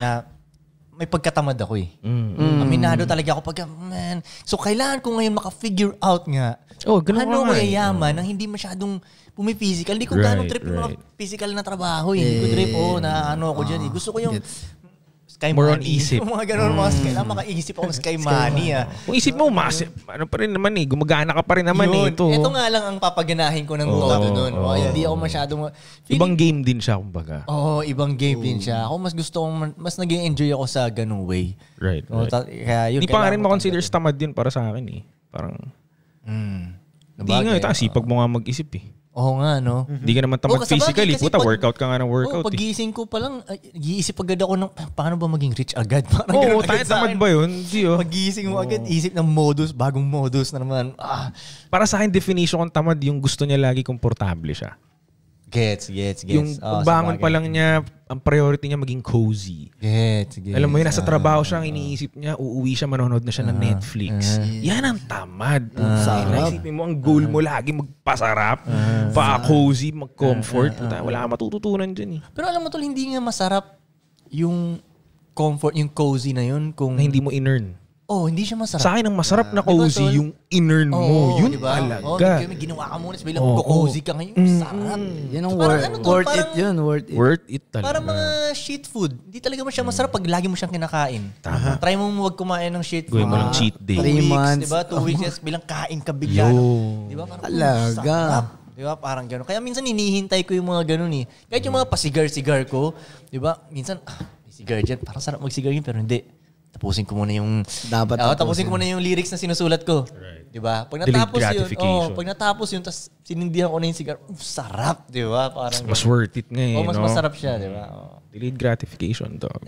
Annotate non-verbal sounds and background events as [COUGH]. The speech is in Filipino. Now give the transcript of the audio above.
na may pagkatamad ako eh. Mm. mm. Aminado talaga ako pag, man. So, kailangan ko ngayon maka-figure out nga oh, ganun ano nga. Eh. mayayaman mm. nang hindi masyadong pumi-physical. Hindi ko right, ganong trip right. yung mga physical na trabaho. Eh. Yeah. Hindi ko eh. trip, oh, na ano ako ah, dyan. Eh. Gusto ko yung gets. Sky More Money. on isip. Yung [LAUGHS] mga ganun, mm. mga hmm. kailangan ah, makaisip ako ng Sky, Sky Money. Ah. Kung isip mo, mas, ano pa rin naman eh, gumagana ka pa rin naman Yun. eh. Ito. ito nga lang ang papaganahin ko ng oh, todo nun. Oh, oh, hindi ako masyado... Ma- ibang game din siya, kumbaga. Oo, oh, ibang game oh. din siya. Ako mas gusto kong, mas naging enjoy ako sa ganung way. Right, right. ta- kaya yun, Hindi pa nga rin makonsider tamad yun para sa akin eh. Parang... Mm. Hindi nga, ito, eh, sipag mo nga mag-isip eh. Oo nga, no? Hindi mhm. ka naman tamad oh, physically. Puta, pag, workout ka nga ng workout. Oh, pagising eh. ko pa lang, iisip agad ako ng, paano ba maging rich agad? [LAUGHS] Parang Oo, oh, tayo tamad ba yun? Hindi, oh. Pagising mo oh. agad, isip ng modus, bagong modus na naman. Ah. Para sa akin, definition kong tamad, yung gusto niya lagi komportable siya. Gets, gets, gets. Yung oh, bangon pa lang niya, ang priority niya maging cozy. Gets, gets. Alam mo yun, nasa ah, trabaho siya, ang ah, ah. iniisip niya, uuwi siya, manonood na siya ng Netflix. Uh, Yan ang tamad. Uh, sarap. Isipin mo, ang goal mo lagi magpasarap, uh, pa-cozy, mag-comfort. Uh, uh, uh, wala kang matututunan dyan eh. Pero alam mo tol, hindi nga masarap yung comfort, yung cozy na yun kung... Na hindi mo inern. Oh, hindi siya masarap. Sa akin, ang masarap ah, na cozy diba, yung inner oh, mo. Yun diba? talaga. Oh, kami ginawa ka muna. Sabi lang, oh, cozy ka ngayon. Mm, sarap. Mm. Yan ang so, ano worth, ano worth parang, it yun. Worth it. Worth it talaga. Parang mga shit food. Hindi talaga mo siya masarap pag lagi mo siyang kinakain. Tama. Try mo mo huwag kumain ng shit food. Gawin mo lang cheat day. Three weeks, months. Diba? Two weeks. Yes, bilang kain ka bigla. No. Diba? Parang talaga. Sarap. Di ba? Parang gano'n. Kaya minsan hinihintay ko yung mga gano'n eh. Kahit yung mga pasigar-sigar ko, di ba? Minsan, ah, may sigar dyan. Parang sarap magsigar yun, pero hindi tapusin ko muna yung dapat oh, tapusin ko muna yung lyrics na sinusulat ko. Right. 'Di ba? Pag natapos yun, oh, pag natapos yun, tapos sinindihan ko na yung cigar. Oh, sarap, 'di ba? Parang mas worth it nga eh, oh, mas no? masarap siya, 'di ba? Oh. Delayed gratification to.